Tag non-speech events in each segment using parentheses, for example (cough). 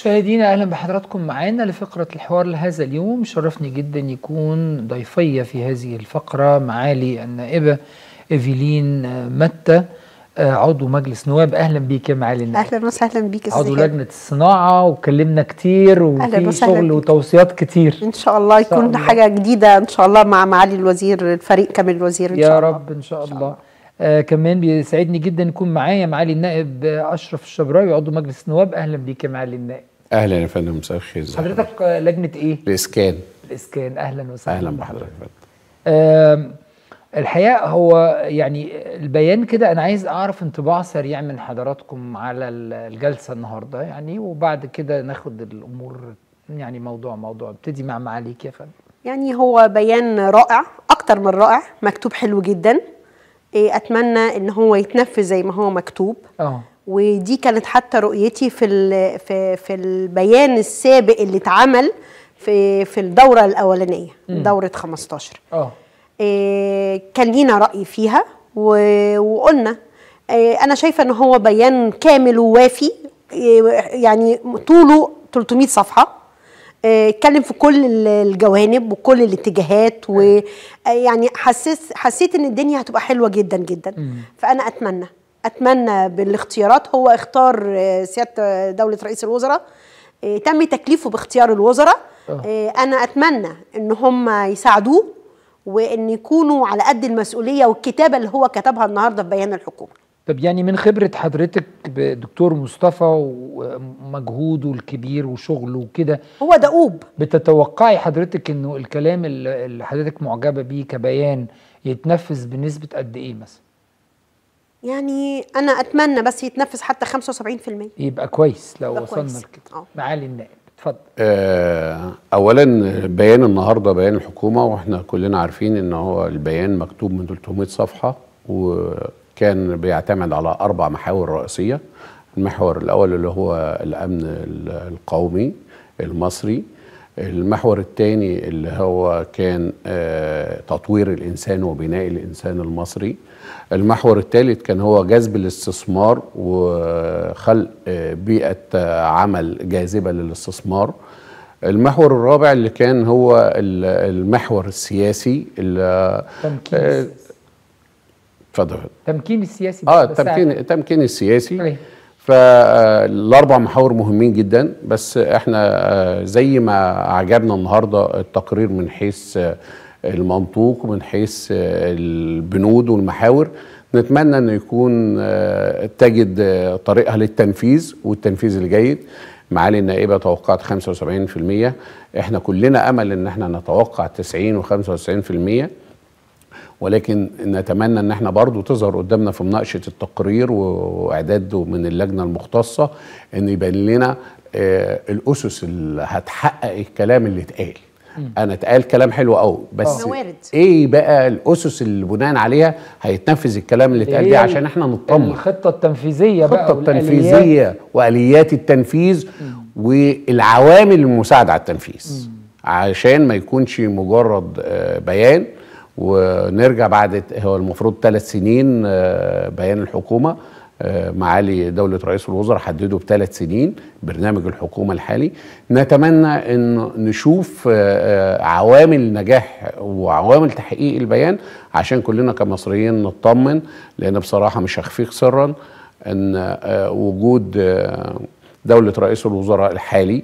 مشاهدينا اهلا بحضراتكم معانا لفقره الحوار لهذا اليوم شرفني جدا يكون ضيفي في هذه الفقره معالي النائبه ايفيلين متى آه، عضو مجلس نواب اهلا بيك يا معالي النائب اهلا وسهلا بيك عضو لجنه الصناعه وكلمنا كتير وفي شغل وتوصيات كتير ان شاء الله يكون شاء الله. حاجه جديده ان شاء الله مع معالي الوزير الفريق كامل الوزير ان شاء الله يا رب ان شاء الله, إن شاء الله. آه كمان بيسعدني جدا يكون معايا معالي النائب اشرف الشبراوي عضو مجلس النواب اهلا بيك يا معالي النائب اهلا يا فندم مساء الخير حضرتك آه، لجنه ايه؟ الاسكان الاسكان اهلا وسهلا اهلا بحضرتك آه الحقيقه هو يعني البيان كده انا عايز اعرف انطباع سريع من حضراتكم على الجلسه النهارده يعني وبعد كده ناخد الامور يعني موضوع موضوع ابتدي مع معاليك يا فندم يعني هو بيان رائع اكتر من رائع مكتوب حلو جدا إيه، اتمنى ان هو يتنفذ زي ما هو مكتوب اه ودي كانت حتى رؤيتي في في في البيان السابق اللي اتعمل في في الدوره الاولانيه م. دوره 15 اه إيه، كان لينا راي فيها وقلنا إيه، انا شايفه ان هو بيان كامل ووافي يعني طوله 300 صفحه اتكلم في كل الجوانب وكل الاتجاهات ويعني حسيت حسيت ان الدنيا هتبقى حلوه جدا جدا فانا اتمنى اتمنى بالاختيارات هو اختار آه، سياده دوله رئيس الوزراء آه، تم تكليفه باختيار الوزراء آه. انا اتمنى ان هم يساعدوه وان يكونوا على قد المسؤوليه والكتابه اللي هو كتبها النهارده في بيان الحكومه طب يعني من خبرة حضرتك بدكتور مصطفى ومجهوده الكبير وشغله وكده هو دؤوب بتتوقعي حضرتك انه الكلام اللي حضرتك معجبة بيه كبيان يتنفذ بنسبة قد ايه مثلا؟ يعني انا اتمنى بس يتنفذ حتى 75% يبقى كويس لو يبقى وصلنا لكده آه. معالي النائب اتفضل آه اولا بيان النهارده بيان الحكومه واحنا كلنا عارفين ان هو البيان مكتوب من 300 صفحه و كان بيعتمد على أربع محاور رئيسية المحور الأول اللي هو الأمن القومي المصري المحور الثاني اللي هو كان آه، تطوير الإنسان وبناء الإنسان المصري المحور الثالث كان هو جذب الاستثمار وخلق آه، بيئة آه، عمل جاذبة للاستثمار المحور الرابع اللي كان هو المحور السياسي اللي اتفضل تمكين السياسي اه التمكين التمكين السياسي طيب. فالاربع محاور مهمين جدا بس احنا آه، زي ما عجبنا النهارده التقرير من حيث آه، المنطوق ومن حيث آه، البنود والمحاور نتمنى انه يكون تجد طريقها للتنفيذ والتنفيذ الجيد معالي النائبه توقعت 75% احنا كلنا امل ان احنا نتوقع 90 و95% ولكن نتمنى ان احنا برضو تظهر قدامنا في مناقشه التقرير واعداده من اللجنه المختصه ان يبان لنا آه، الاسس اللي هتحقق الكلام اللي اتقال انا اتقال كلام حلو قوي اه. بس أوه. ايه بقى الاسس اللي بناء عليها هيتنفذ الكلام اللي اتقال إيه ده عشان احنا نطمن الخطه التنفيذيه الخطه التنفيذيه واليات التنفيذ والعوامل المساعده على التنفيذ عشان ما يكونش مجرد آه، بيان ونرجع بعد هو المفروض ثلاث سنين آه، بيان الحكومه آه، معالي دولة رئيس الوزراء حدده بثلاث سنين برنامج الحكومة الحالي نتمنى أن نشوف آه، عوامل نجاح وعوامل تحقيق البيان عشان كلنا كمصريين نطمن لأن بصراحة مش هخفيك سرا أن وجود دولة رئيس الوزراء الحالي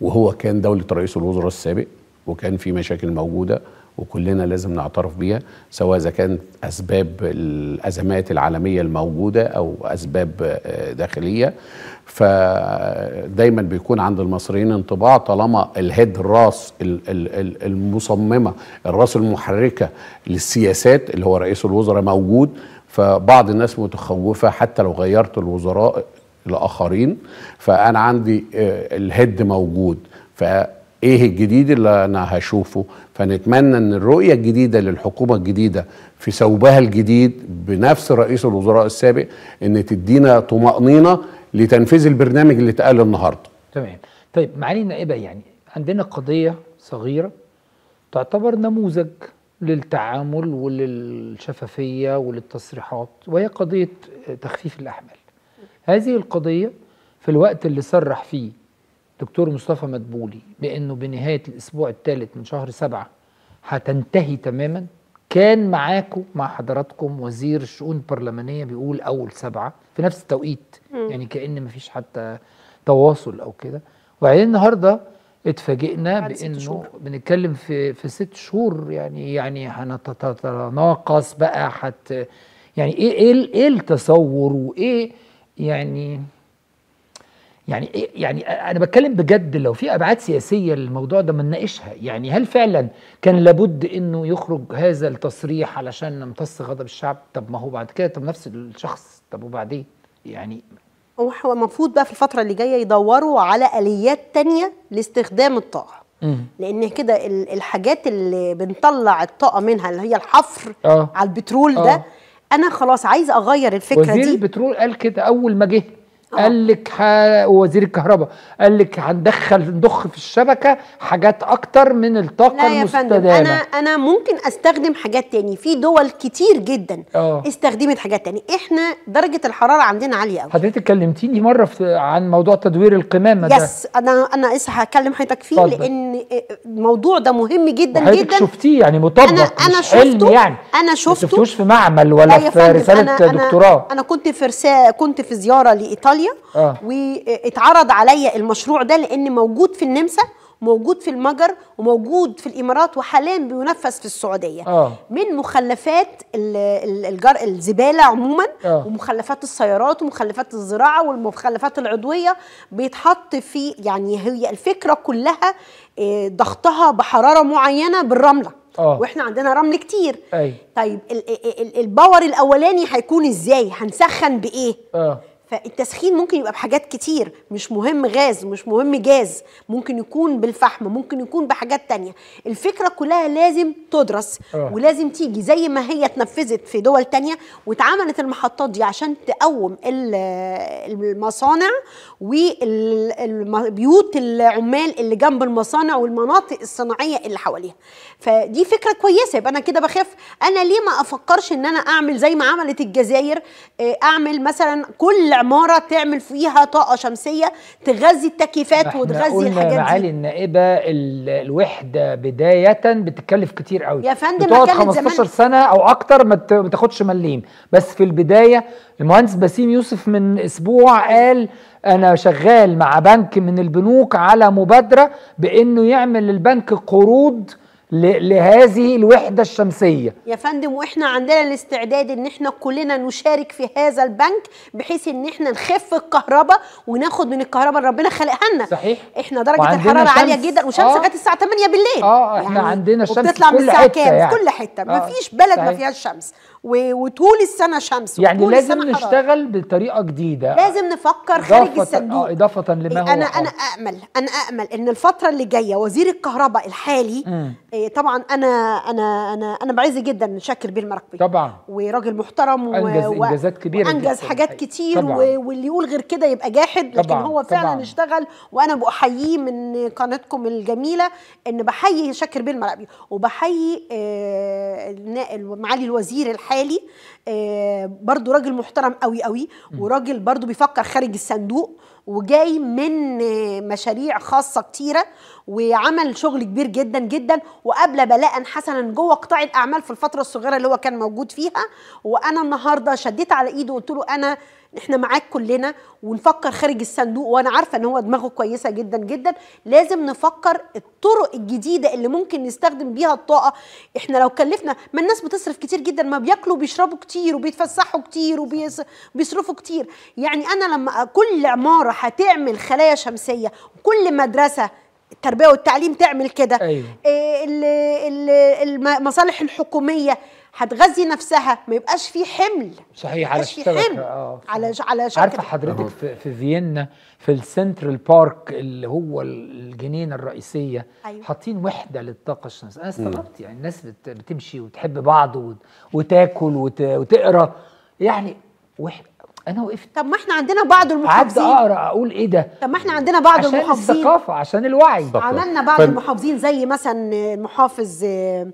وهو كان دولة رئيس الوزراء السابق وكان في مشاكل موجودة وكلنا لازم نعترف بيها سواء اذا كانت اسباب الازمات العالميه الموجوده او اسباب آه، داخليه فدايما بيكون عند المصريين انطباع طالما الهيد الراس المصممه الراس المحركه للسياسات اللي هو رئيس الوزراء موجود فبعض الناس متخوفه حتى لو غيرت الوزراء لاخرين فانا عندي آه، الهيد موجود ف ايه الجديد اللي انا هشوفه فنتمنى ان الرؤيه الجديده للحكومه الجديده في ثوبها الجديد بنفس رئيس الوزراء السابق ان تدينا طمانينه لتنفيذ البرنامج اللي اتقال النهارده تمام طيب معالي النائبه يعني عندنا قضيه صغيره تعتبر نموذج للتعامل وللشفافيه وللتصريحات وهي قضيه تخفيف الاحمال هذه القضيه في الوقت اللي صرح فيه دكتور مصطفى مدبولي بانه بنهايه الاسبوع الثالث من شهر سبعه هتنتهي تماما كان معاكم مع حضراتكم وزير الشؤون البرلمانيه بيقول اول سبعه في نفس التوقيت م. يعني كان مفيش حتى تواصل او كده وبعدين النهارده اتفاجئنا بانه بنتكلم في في ست شهور يعني يعني هنتناقص بقى حت يعني ايه ايه ايه التصور وايه يعني يعني إيه؟ يعني انا بتكلم بجد لو في ابعاد سياسيه للموضوع ده ما نناقشها يعني هل فعلا كان لابد انه يخرج هذا التصريح علشان نمتص غضب الشعب طب ما هو بعد كده طب نفس الشخص طب وبعدين يعني هو هو المفروض بقى في الفتره اللي جايه يدوروا على اليات تانية لاستخدام الطاقه لان كده الحاجات اللي بنطلع الطاقه منها اللي هي الحفر آه. على البترول ده آه. انا خلاص عايزه اغير الفكره وزير دي وزير البترول قال كده اول ما جه آه. قال لك ح... وزير الكهرباء قال لك هندخل نضخ في الشبكه حاجات اكتر من الطاقه لا يا المستدامه فندم انا انا ممكن استخدم حاجات تاني في دول كتير جدا أوه. استخدمت حاجات تاني احنا درجه الحراره عندنا عاليه قوي حضرتك كلمتيني مره في... عن موضوع تدوير القمامه ده يس انا انا لسه هكلم حضرتك فيه طبع. لان الموضوع ده مهم جدا جدا شفتيه يعني مطبق أنا أنا مش علم يعني انا شفته ما شفتوش في معمل ولا في رساله أنا دكتوراه أنا, انا كنت في رسالة كنت في زياره لايطاليا شويه آه. واتعرض عليا المشروع ده لان موجود في النمسا موجود في المجر وموجود في الامارات وحاليا بينفذ في السعوديه آه. من مخلفات الجر الزباله عموما آه. ومخلفات السيارات ومخلفات الزراعه والمخلفات العضويه بيتحط في يعني هي الفكره كلها آه، ضغطها بحراره معينه بالرمله أوه. واحنا عندنا رمل كتير أي. طيب الباور الاولاني هيكون ازاي هنسخن بايه أوه. فالتسخين ممكن يبقى بحاجات كتير مش مهم غاز مش مهم جاز ممكن يكون بالفحم ممكن يكون بحاجات تانية الفكرة كلها لازم تدرس آه. ولازم تيجي زي ما هي اتنفذت في دول تانية واتعملت المحطات دي عشان تقوم المصانع وبيوت العمال اللي جنب المصانع والمناطق الصناعية اللي حواليها فدي فكرة كويسة يبقى أنا كده بخاف أنا ليه ما أفكرش إن أنا أعمل زي ما عملت الجزائر آه، أعمل مثلا كل العماره تعمل فيها طاقه شمسيه تغذي التكييفات وتغذي الحاجات دي معالي النائبه الوحده بدايه بتتكلف كتير قوي يا فندم بتقعد 15 سنه او اكتر ما تاخدش مليم بس في البدايه المهندس بسيم يوسف من اسبوع قال انا شغال مع بنك من البنوك على مبادره بانه يعمل للبنك قروض لهذه الوحدة الشمسية يا فندم وإحنا عندنا الاستعداد إن إحنا كلنا نشارك في هذا البنك بحيث إن إحنا نخف الكهرباء وناخد من الكهرباء اللي ربنا خلقها لنا صحيح إحنا درجة الحرارة عالية جدا وشمس آه. لغاية الساعة 8 بالليل آه إحنا يعني عندنا شمس وبتطلع من الساعة كام؟ يعني. في كل حتة آه. مفيش بلد صحيح. ما فيهاش شمس وطول السنة شمس يعني لازم السنة نشتغل حرارة. بطريقة جديده لازم نفكر خارج الصندوق آه إضافة لما إيه، هو أنا أنا آه. أأمل أنا أأمل إن الفترة اللي جاية وزير الكهرباء الحالي م. طبعا انا انا انا انا بعز جدا شاكر بيه المرقبي طبعا وراجل محترم وانجز و... انجازات كبيره وانجز جداً. حاجات كتير و... واللي يقول غير كده يبقى جاحد لكن طبعاً. هو فعلا طبعاً. اشتغل وانا بحييه من قناتكم الجميله ان بحيي شاكر بيه المرقبي وبحيي آه معالي الوزير الحالي آه برضو راجل محترم قوي قوي وراجل برضو بيفكر خارج الصندوق وجاي من مشاريع خاصه كتيره وعمل شغل كبير جدا جدا وقبل بلاء حسنا جوه قطاع الاعمال في الفتره الصغيره اللي هو كان موجود فيها وانا النهارده شديت على ايده وقلت له انا احنا معاك كلنا ونفكر خارج الصندوق وانا عارفه ان هو دماغه كويسه جدا جدا لازم نفكر الطرق الجديده اللي ممكن نستخدم بيها الطاقه احنا لو كلفنا ما الناس بتصرف كتير جدا ما بياكلوا وبيشربوا كتير وبيتفسحوا كتير وبيصرفوا كتير يعني انا لما كل عماره هتعمل خلايا شمسيه وكل مدرسه التربيه والتعليم تعمل كده أيوة. آه، المصالح الحكوميه هتغذي نفسها ما يبقاش في حمل صحيح على الشبكه اه على على شبكه عارفه حضرتك في, في فيينا في السنترال بارك اللي هو الجنينه الرئيسيه أيوة. حاطين وحده للطاقه الشمسيه انا استغربت يعني الناس بتمشي وتحب بعض وتاكل وت... وتقرا يعني وحده انا وقفت طب ما احنا عندنا بعض المحافظين قعدت اقرا اقول ايه ده طب ما احنا عندنا بعض عشان المحافظين عشان الثقافه عشان الوعي عملنا بعض ف... المحافظين زي مثلا المحافظ آه،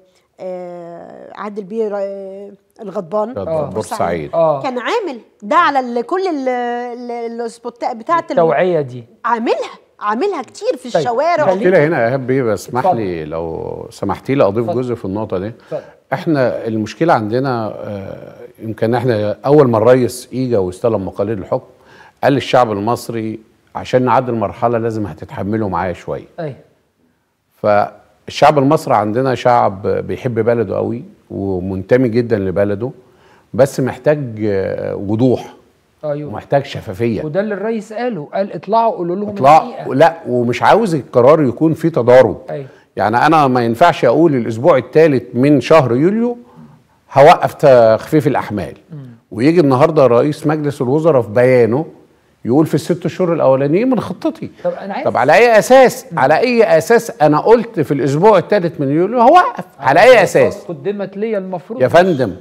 آه، عادل بيه آه، الغضبان آه. بورسعيد آه. كان عامل ده على كل السبوتات بتاعه التوعيه دي عاملها عاملها كتير في طيب. الشوارع لها هنا يا هبي بسمح اسمح لي لو سمحتي لي اضيف جزء في النقطه دي فضل. احنا المشكله عندنا آه، يمكن احنا اول ما الريس اجى واستلم مقاليد الحكم قال للشعب المصري عشان نعدي المرحله لازم هتتحملوا معايا شويه ايوه الشعب المصري عندنا شعب بيحب بلده قوي ومنتمي جدا لبلده بس محتاج وضوح ايوه ومحتاج شفافيه وده اللي الرئيس قاله قال اطلعوا قولوا لهم اطلعوا لا ومش عاوز القرار يكون فيه تضارب أيوه. يعني انا ما ينفعش اقول الاسبوع الثالث من شهر يوليو هوقف تخفيف الاحمال م. ويجي النهارده رئيس مجلس الوزراء في بيانه يقول في الست شهور الاولانيين من خطتي طب انا عايز طب على اي اساس على اي اساس انا قلت في الاسبوع الثالث من يوليو هوقف على اي اساس قدمت لي المفروض يا فندم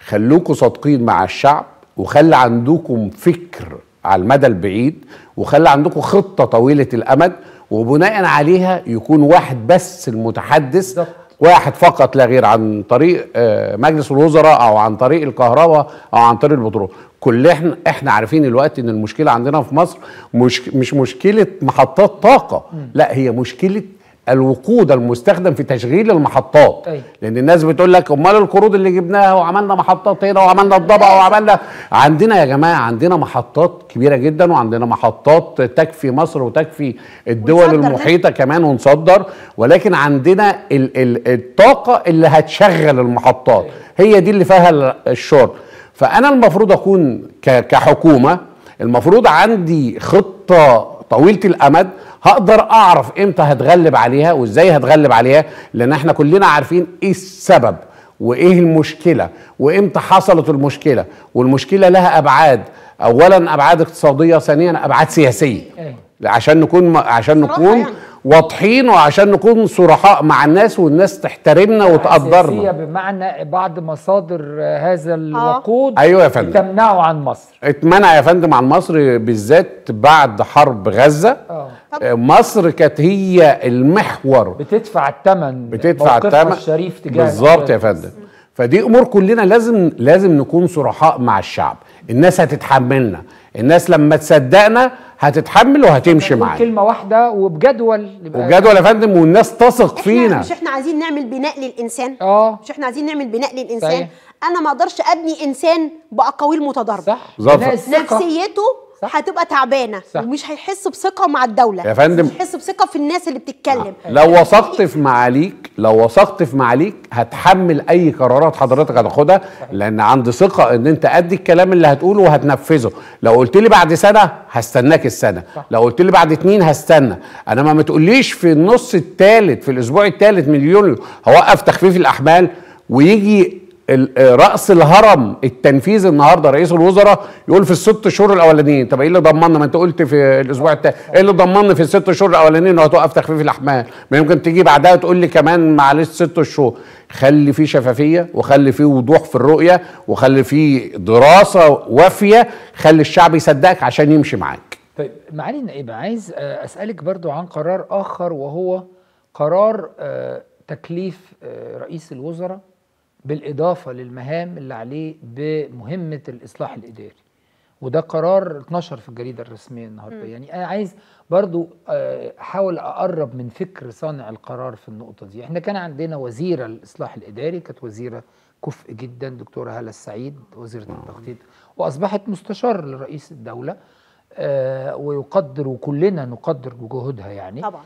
خلوكوا صادقين مع الشعب وخلي عندكم فكر على المدى البعيد وخلي عندكم خطه طويله الامد وبناء عليها يكون واحد بس المتحدث بالضبط. واحد فقط لا غير عن طريق آه، مجلس الوزراء او عن طريق الكهرباء او عن طريق البترول كل احنا احنا عارفين الوقت ان المشكله عندنا في مصر مش مش مشكله محطات طاقه لا هي مشكله الوقود المستخدم في تشغيل المحطات أي. طيب. لان الناس بتقول لك امال القروض اللي جبناها وعملنا محطات هنا وعملنا الضبع وعملنا عندنا يا جماعه عندنا محطات كبيره جدا وعندنا محطات تكفي مصر وتكفي الدول المحيطه كمان ونصدر ولكن عندنا ال ال الطاقه اللي هتشغل المحطات طيب. هي دي اللي فيها الشرب فانا المفروض اكون كحكومه المفروض عندي خطه طويله الامد هقدر اعرف امتى هتغلب عليها وازاي هتغلب عليها لان احنا كلنا عارفين ايه السبب وايه المشكله وامتى حصلت المشكله والمشكله لها ابعاد اولا ابعاد اقتصاديه ثانيا ابعاد سياسيه ايه. عشان نكون عشان نكون يعني. واضحين وعشان نكون صرحاء مع الناس والناس تحترمنا وتقدرنا سياسيه بمعنى بعض مصادر هذا آه. الوقود ايوه يا فندم تمنعه عن مصر اتمنع يا فندم عن مصر بالذات بعد حرب غزه أوه. طبعا. آه، مصر كانت هي المحور بتدفع الثمن بتدفع الثمن الشريف تجاه بالظبط يا فندم فدي امور كلنا لازم لازم نكون صرحاء مع الشعب الناس هتتحملنا الناس لما تصدقنا هتتحمل وهتمشي معانا كلمه واحده وبجدول وجدول يا فندم والناس تثق فينا مش احنا عايزين نعمل بناء للانسان اه مش احنا عايزين نعمل بناء للانسان صحيح. انا ما اقدرش ابني انسان باقاويل متضاربه صح نفسيته هتبقى تعبانه ومش هيحس بثقه مع الدوله يا فندم هيحس بثقه في الناس اللي بتتكلم آه. لو وثقت في معاليك لو وثقت في معاليك هتحمل اي قرارات حضرتك هتاخدها لان عندي ثقه ان انت قد الكلام اللي هتقوله وهتنفذه لو قلت لي بعد سنه هستناك السنه صح. لو قلت لي بعد اتنين هستنى انا ما متقوليش في النص الثالث في الاسبوع الثالث من يونيو هوقف تخفيف الاحمال ويجي آه، راس الهرم التنفيذي النهارده رئيس الوزراء يقول في الست شهور الاولانيين طب ايه اللي ضمننا ما انت قلت في الاسبوع التالي ايه اللي ضمننا في الست شهور الاولانيين هتوقف تخفيف الاحمال ما يمكن تيجي بعدها تقول لي كمان معلش ست شهور خلي في شفافيه وخلي في وضوح في الرؤيه وخلي في دراسه وافيه خلي الشعب يصدقك عشان يمشي معاك طيب معالي النائب عايز آه، اسالك برضو عن قرار اخر وهو قرار آه، تكليف رئيس الوزراء بالإضافة للمهام اللي عليه بمهمة الإصلاح الإداري وده قرار اتنشر في الجريدة الرسمية النهاردة يعني أنا عايز برضو آه، أحاول أقرب من فكر صانع القرار في النقطة دي احنا كان عندنا وزيرة الإصلاح الإداري كانت وزيرة كفء جدا دكتورة هالة السعيد وزيرة التخطيط وأصبحت مستشار لرئيس الدولة آه، ويقدر وكلنا نقدر جهودها يعني طبعا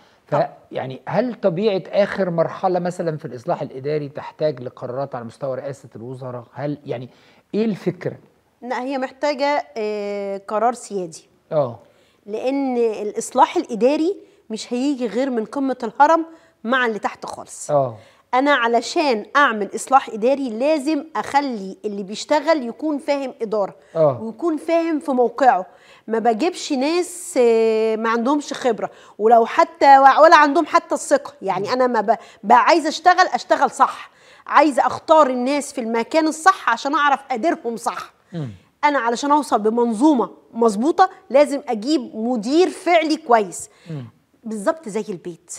يعني هل طبيعه اخر مرحله مثلا في الاصلاح الاداري تحتاج لقرارات على مستوى رئاسه الوزراء؟ هل يعني ايه الفكره؟ لا هي محتاجه آه، قرار سيادي. اه لان الاصلاح الاداري مش هيجي غير من قمه الهرم مع اللي تحت خالص. اه انا علشان اعمل اصلاح اداري لازم اخلي اللي بيشتغل يكون فاهم اداره أوه. ويكون فاهم في موقعه ما بجيبش ناس آه، ما عندهمش خبره ولو حتى ولا عندهم حتى الثقه يعني انا ما ب... بقى عايزه اشتغل اشتغل صح عايزه اختار الناس في المكان الصح عشان اعرف اديرهم صح انا علشان اوصل بمنظومه مظبوطه لازم اجيب مدير فعلي كويس بالظبط زي البيت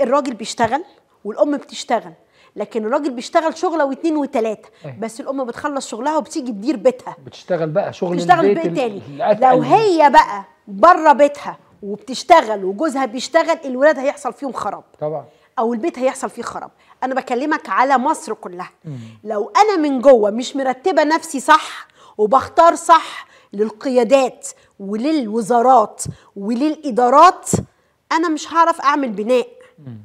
الراجل بيشتغل والام بتشتغل لكن الراجل بيشتغل شغله واثنين وثلاثه إيه. بس الام بتخلص شغلها وبتيجي تدير بيتها بتشتغل بقى شغل بتشتغل البيت, تاني لو هي بقى بره بيتها وبتشتغل وجوزها بيشتغل الولاد هيحصل فيهم خراب طبعا او البيت هيحصل فيه خراب انا بكلمك على مصر كلها مم. لو انا من جوه مش مرتبه نفسي صح وبختار صح للقيادات وللوزارات وللادارات انا مش هعرف اعمل بناء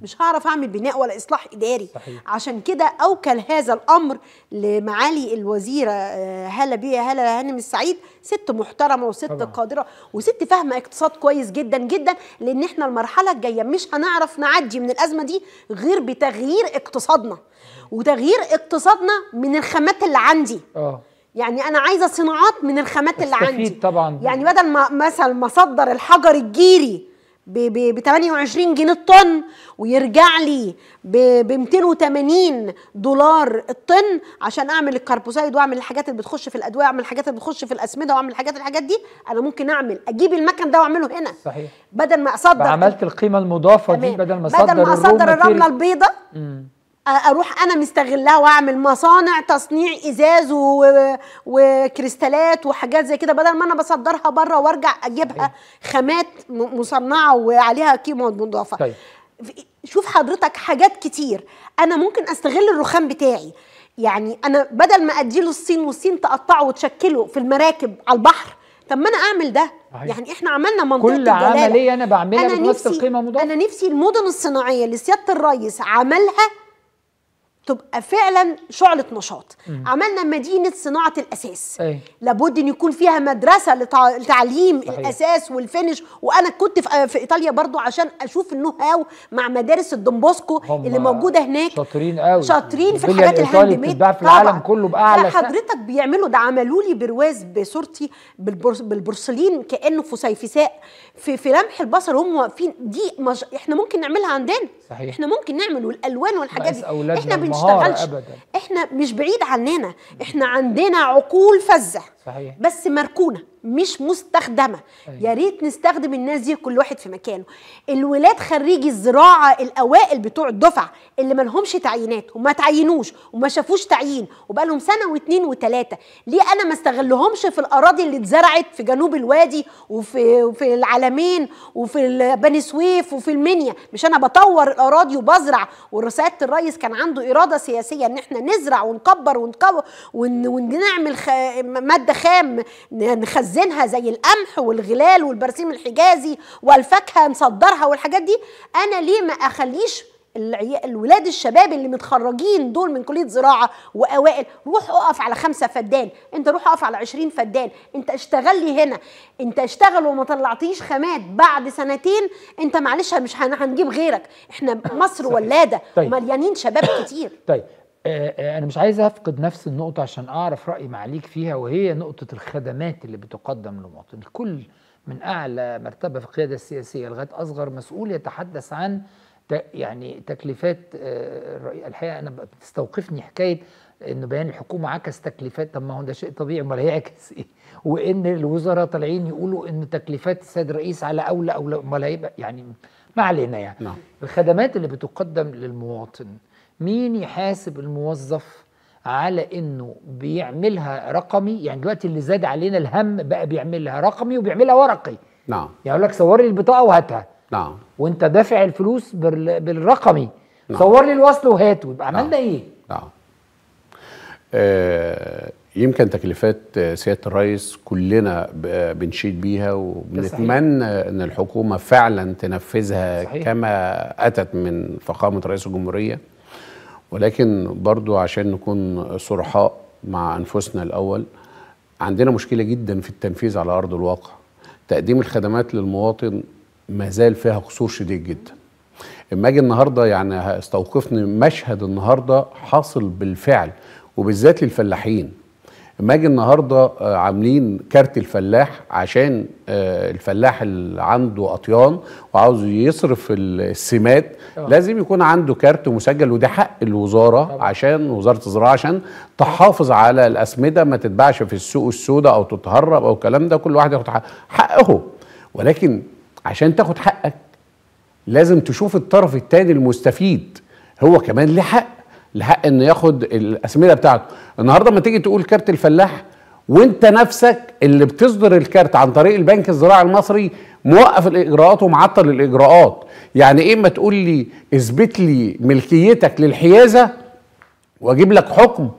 مش هعرف اعمل بناء ولا اصلاح اداري صحيح. عشان كده اوكل هذا الامر لمعالي الوزيره هاله آه، بيها هاله هانم السعيد ست محترمه وست طبعا. قادره وست فاهمه اقتصاد كويس جدا جدا لان احنا المرحله الجايه مش هنعرف نعدي من الازمه دي غير بتغيير اقتصادنا وتغيير اقتصادنا من الخامات اللي عندي اه يعني انا عايزه صناعات من الخامات اللي عندي طبعا يعني بدل ما مثلا مصدر الحجر الجيري ب 28 جنيه الطن ويرجع لي ب 280 دولار الطن عشان اعمل الكربوسايد واعمل الحاجات اللي بتخش في الادويه واعمل الحاجات اللي بتخش في الاسمده واعمل الحاجات الحاجات دي انا ممكن اعمل اجيب المكن ده واعمله هنا صحيح بدل ما اصدر عملت القيمه المضافه دي بدل ما اصدر بدل ما اصدر الرمله البيضاء اروح انا مستغلها واعمل مصانع تصنيع ازاز وكريستالات وحاجات زي كده بدل ما انا بصدرها بره وارجع اجيبها أيوه. خامات مصنعه وعليها قيمه مضافه طيب. شوف حضرتك حاجات كتير انا ممكن استغل الرخام بتاعي يعني انا بدل ما اديله الصين والصين تقطعه وتشكله في المراكب على البحر طب ما انا اعمل ده أحيح. يعني احنا عملنا منطقه كل الجلاله كل عمليه انا بعملها بنفس القيمه مضافه انا نفسي المدن الصناعيه اللي سياده الريس عملها تبقى فعلا شعله نشاط مم. عملنا مدينه صناعه الاساس أي. لابد ان يكون فيها مدرسه لتعليم صحيح. الاساس والفينش وانا كنت في... ايطاليا برضو عشان اشوف النو هاو مع مدارس الدومبوسكو اللي موجوده هناك شاطرين قوي شاطرين في الحاجات الهاند ميد في العالم كله باعلى لا حضرتك بيعملوا ده عملوا لي برواز بصورتي بالبرسلين كانه فسيفساء في في لمح البصر هم واقفين دي مش... احنا ممكن نعملها عندنا صحيح. احنا ممكن نعمل والالوان والحاجات دي احنا بنش... بتشتغلش أبداً. احنا مش بعيد عننا احنا عندنا عقول فزه صحيح. بس مركونه مش مستخدمه أيوة. يا ريت نستخدم الناس دي كل واحد في مكانه الولاد خريجي الزراعه الاوائل بتوع الدفعه اللي ما لهمش تعيينات وما تعينوش وما شافوش تعيين وبقى لهم سنه واثنين وثلاثه ليه انا ما استغلهمش في الاراضي اللي اتزرعت في جنوب الوادي وفي في العالمين وفي بني سويف وفي المنيا مش انا بطور الاراضي وبزرع ورساله الرئيس كان عنده اراده سياسيه ان احنا نزرع ونكبر ونكبر ونعمل خ... ماده خام نخزن مخزنها زي القمح والغلال والبرسيم الحجازي والفاكهه مصدرها والحاجات دي انا ليه ما اخليش الولاد الشباب اللي متخرجين دول من كليه زراعه واوائل روح اقف على خمسه فدان انت روح اقف على عشرين فدان انت اشتغل لي هنا انت اشتغل وما طلعتيش خامات بعد سنتين انت معلش مش هنجيب غيرك احنا مصر ولاده طيب. ومليانين شباب كتير طيب آه، آه، انا مش عايز افقد نفس النقطه عشان اعرف راي معاليك فيها وهي نقطه الخدمات اللي بتقدم للمواطن الكل من اعلى مرتبه في القياده السياسيه لغايه اصغر مسؤول يتحدث عن يعني تكليفات آه، الحقيقه انا بتستوقفني حكايه ان بيان الحكومه عكس تكليفات طب ما هو ده شيء طبيعي امال هيعكس ايه؟ وان الوزراء طالعين يقولوا ان تكليفات السيد الرئيس على اولى اولى امال هيبقى يعني ما علينا يعني نعم. الخدمات اللي بتقدم للمواطن مين يحاسب الموظف على انه بيعملها رقمي يعني دلوقتي اللي زاد علينا الهم بقى بيعملها رقمي وبيعملها ورقي نعم يعني يقول لك صور لي البطاقه وهاتها نعم وانت دافع الفلوس بالرقمي نعم. صور لي الوصل وهاته يبقى نعم. عملنا نعم. ايه نعم آه يمكن تكليفات سياده الرئيس كلنا بنشيد بيها وبنتمنى ان الحكومه فعلا تنفذها صحيح. كما اتت من فخامه رئيس الجمهوريه ولكن برضو عشان نكون صرحاء مع أنفسنا الأول عندنا مشكلة جدا في التنفيذ على أرض الواقع تقديم الخدمات للمواطن ما زال فيها قصور شديد جدا اما اجي النهارده يعني استوقفني مشهد النهارده حاصل بالفعل وبالذات للفلاحين لما اجي النهارده آه، عاملين كارت الفلاح عشان آه، الفلاح اللي عنده اطيان وعاوز يصرف السمات طبعا. آه. لازم يكون عنده كارت مسجل وده حق الوزاره طبعا. عشان وزاره الزراعه عشان تحافظ على الاسمده ما تتباعش في السوق السوداء او تتهرب او الكلام ده كل واحد ياخد حقه ولكن عشان تاخد حقك لازم تشوف الطرف الثاني المستفيد هو كمان ليه حق الحق انه ياخد الاسمده بتاعته النهارده لما تيجي تقول كارت الفلاح وانت نفسك اللي بتصدر الكارت عن طريق البنك الزراعي المصري موقف الاجراءات ومعطل الاجراءات يعني ايه ما تقول لي اثبت لي ملكيتك للحيازه واجيب لك حكم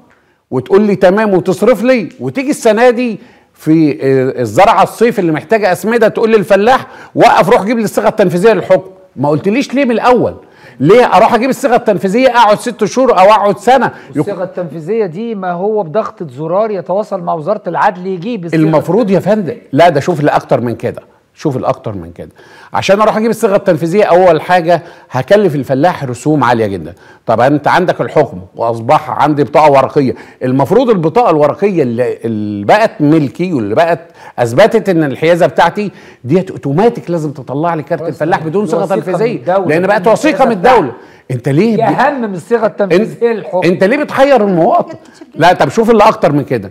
وتقول لي تمام وتصرف لي وتيجي السنه دي في الزرعه الصيف اللي محتاجه اسمده تقول للفلاح وقف روح جيب لي الصيغه التنفيذيه للحكم ما قلتليش ليه من الاول ليه اروح اجيب الصيغه التنفيذيه اقعد ست شهور او اقعد سنه الصيغه التنفيذيه دي ما هو بضغطه زرار يتواصل مع وزاره العدل يجيب المفروض يا فندم لا ده شوف اللي اكتر من كده شوف الاكتر من كده عشان اروح اجيب الصيغه التنفيذيه اول حاجه هكلف الفلاح رسوم عاليه جدا طب انت عندك الحكم واصبح عندي بطاقه ورقيه المفروض البطاقه الورقيه اللي, بقت ملكي واللي بقت اثبتت ان الحيازه بتاعتي ديت اوتوماتيك لازم تطلع لي كارت الفلاح بدون صيغه تنفيذيه لان بقت وثيقه من الدوله انت ليه اهم من الصيغه التنفيذيه الحكم انت ليه بتحير المواطن لا طب شوف اللي اكتر من كده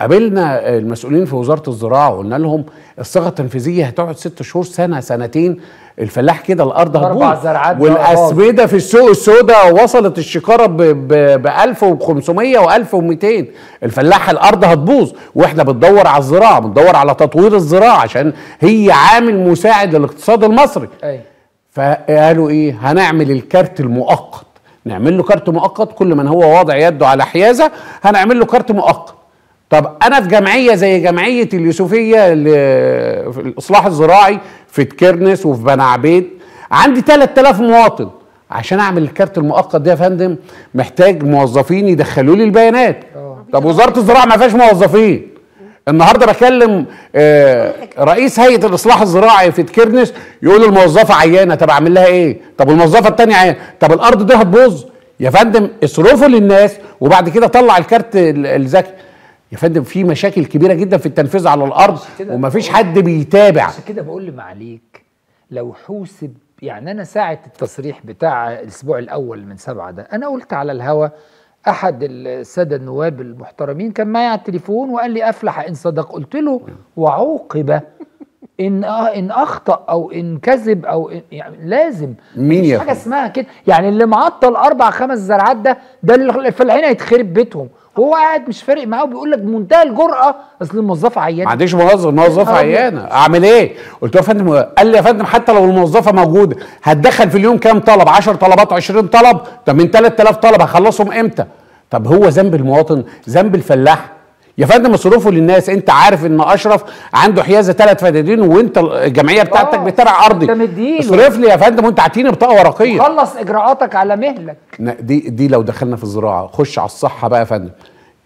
قابلنا المسؤولين في وزاره الزراعه وقلنا لهم الصيغه التنفيذيه هتقعد ست شهور سنه سنتين الفلاح كده الارض هتبوظ والاسمده في السوق السوداء وصلت الشكاره ب 1500 و1200 الفلاح الارض هتبوظ واحنا بندور على الزراعه بندور على تطوير الزراعه عشان هي عامل مساعد للاقتصاد المصري أي. فقالوا ايه هنعمل الكارت المؤقت نعمل له كارت مؤقت كل من هو واضع يده على حيازه هنعمل له كارت مؤقت طب انا في جمعيه زي جمعيه اليوسفيه الاصلاح الزراعي في تكرنس وفي بني عبيد عندي 3000 مواطن عشان اعمل الكارت المؤقت ده يا فندم محتاج موظفين يدخلوا لي البيانات اه. طب وزاره الزراعه ما فيهاش موظفين النهارده بكلم آه، رئيس هيئه الاصلاح الزراعي في تكرنس يقول الموظفه عيانه طب اعمل لها ايه؟ طب والموظفه الثانيه عيانه طب الارض دي هتبوظ يا فندم اصرفوا للناس وبعد كده طلع الكارت الذكي يا فندم في مشاكل كبيره جدا في التنفيذ على الارض ومفيش حد بيتابع عشان كده بقول لي معاليك لو حوسب يعني انا ساعه التصريح بتاع الاسبوع الاول من سبعه ده انا قلت على الهوا احد الساده النواب المحترمين كان معايا على التليفون وقال لي افلح ان صدق قلت له وعوقب ان ان اخطا او ان كذب او إن يعني لازم مين يا حاجه اسمها كده يعني اللي معطل اربع خمس زرعات ده ده اللي في العين هيتخرب بيتهم وهو قاعد مش فارق معاه وبيقول لك بمنتهى الجرأه اصل الموظفه عيانه ما عنديش مناظر الموظفه آه. عيانه اعمل ايه؟ قلت له يا فندم قال لي يا فندم حتى لو الموظفه موجوده هتدخل في اليوم كام طلب 10 طلبات 20 طلب طب من 3000 طلب هخلصهم امتى؟ طب هو ذنب المواطن ذنب الفلاح يا فندم اصرفه للناس انت عارف ان اشرف عنده حيازه ثلاث فدادين وانت الجمعيه بتاعتك آه، بترعى ارضي اصرف لي يا فندم وانت عطيني بطاقه ورقيه خلص اجراءاتك على مهلك دي دي لو دخلنا في الزراعه خش على الصحه بقى يا فندم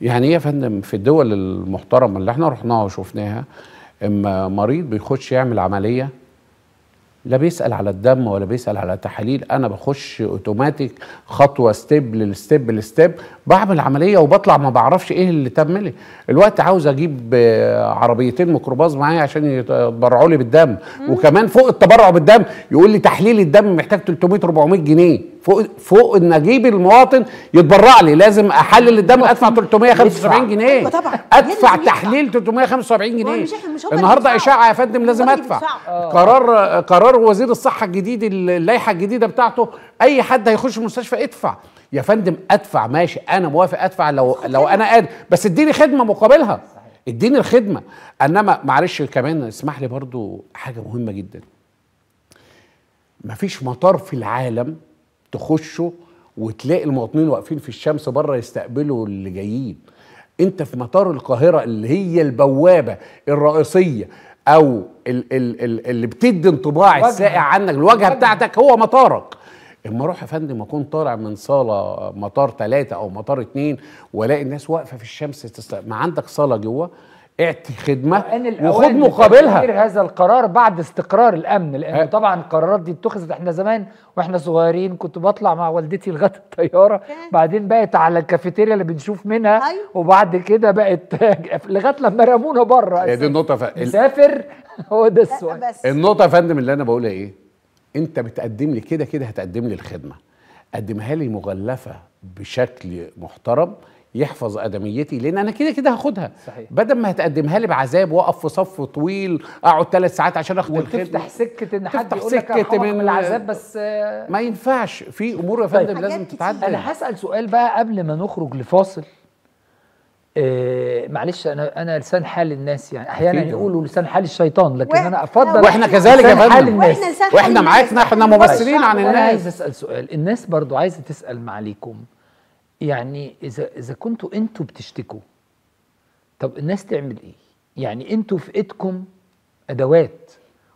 يعني ايه يا فندم في الدول المحترمه اللي احنا رحناها وشفناها اما مريض بيخش يعمل عمليه لا بيسال على الدم ولا بيسال على تحاليل انا بخش اوتوماتيك خطوه ستيب للستيب للستيب بعمل عمليه وبطلع ما بعرفش ايه اللي تم لي الوقت عاوز اجيب عربيتين ميكروباص معايا عشان يتبرعوا لي بالدم وكمان فوق التبرع بالدم يقول لي تحليل الدم محتاج 300 400 جنيه فوق فوق ان اجيب المواطن يتبرع لي لازم احلل الدم أيوة ادفع 375 جنيه ادفع تحليل 375 جنيه النهارده اشاعه يا فندم لازم ادفع آه. قرار قرار وزير الصحه الجديد اللائحه الجديده بتاعته اي حد هيخش المستشفى ادفع يا فندم ادفع ماشي انا موافق ادفع لو لو انا قادر بس اديني خدمه مقابلها اديني الخدمه انما معلش كمان اسمح لي برضو حاجه مهمه جدا مفيش مطار في العالم تخشه وتلاقي المواطنين واقفين في الشمس بره يستقبلوا اللي جايين انت في مطار القاهره اللي هي البوابه الرئيسيه او ال ال ال اللي بتدي انطباع السائع عنك الواجهه بتاعتك هو مطارك اما اروح يا فندم اكون طالع من صاله مطار ثلاثه او مطار اثنين والاقي الناس واقفه في الشمس ما عندك صاله جوه اعطي خدمه وخد مقابلها هذا القرار بعد استقرار الامن لانه طبعا القرارات دي اتخذت احنا زمان واحنا صغيرين كنت بطلع مع والدتي لغايه الطياره (laughs) بعدين بقت على الكافيتيريا اللي بنشوف منها أيوه. وبعد كده بقت (laughs) لغايه لما رمونا بره هي دي النقطه ف... سافر (laughs) هو ده السؤال النقطه يا فندم اللي انا بقولها ايه انت بتقدم لي كده كده هتقدم لي الخدمه قدمها لي مغلفه بشكل محترم يحفظ ادميتي لان انا كده كده هاخدها صحيح. بدل ما هتقدمها لي بعذاب واقف في صف طويل اقعد ثلاث ساعات عشان اخد الخدمه وتفتح سكه ان حد يقول لك من العذاب بس ما ينفعش في امور يا فندم طيب. لازم تتعدل انا هسال سؤال بقى قبل ما نخرج لفاصل إيه معلش انا انا لسان حال الناس يعني احيانا يقولوا لسان حال الشيطان لكن و... انا افضل واحنا كذلك يا فندم واحنا معاك احنا ممثلين طيب. عن الناس عايز اسال سؤال الناس برضو عايزه تسال معليكم يعني اذا اذا كنتوا انتوا بتشتكوا طب الناس تعمل ايه؟ يعني انتوا في ايدكم ادوات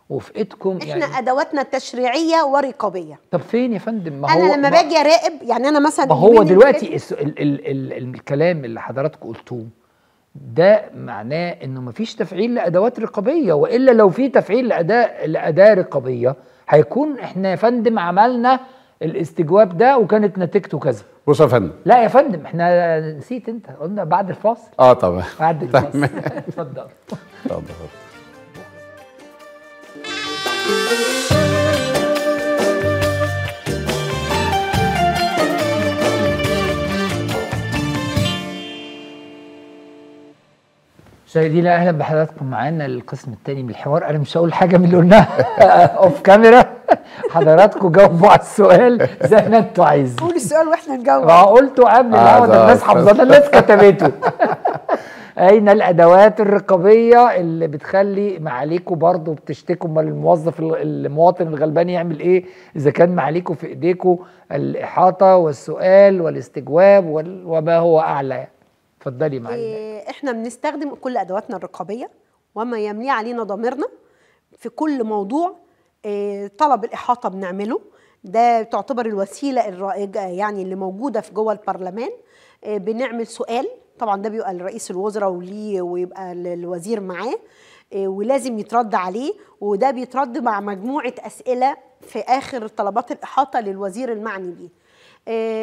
وفي ايدكم احنا يعني ادواتنا التشريعيه ورقابيه طب فين يا فندم ما هو انا لما باجي اراقب يعني انا مثلا ما هو دلوقتي الس... ال... ال... ال... الكلام اللي حضراتكم قلتوه ده معناه انه ما فيش تفعيل لادوات رقابيه والا لو في تفعيل لاداء لاداه رقابيه هيكون احنا يا فندم عملنا الاستجواب ده وكانت نتيجته كذا بص يا فندم لا يا فندم احنا نسيت انت قلنا بعد الفاصل اه طبعا بعد الفاصل (laughs) اتفضل اتفضل مشاهدينا طيب، اهلا بحضراتكم معانا القسم الثاني من الحوار انا مش هقول حاجه من اللي قلناها اوف (laughs) كاميرا حضراتكم جاوبوا على السؤال زي ما انتوا عايزين قول السؤال واحنا نجاوب آه، قلته قبل آه، الهوا ده الناس حافظانا الناس كتبته (laughs) اين الادوات الرقابيه اللي بتخلي معاليكوا برضه بتشتكوا امال الموظف المواطن الغلبان يعمل ايه اذا كان معاليكوا في ايديكوا الاحاطه والسؤال والاستجواب وما هو اعلى يعني. اتفضلي معايا آه، احنا بنستخدم كل ادواتنا الرقابيه وما يمليه علينا ضميرنا في كل موضوع آه، طلب الاحاطه بنعمله ده تعتبر الوسيله الرائجه يعني اللي موجوده في جوه البرلمان آه، بنعمل سؤال طبعا ده بيبقى لرئيس الوزراء وليه ويبقى الوزير معاه ولازم يترد عليه وده بيترد مع مجموعه اسئله في اخر طلبات الاحاطه للوزير المعني بيه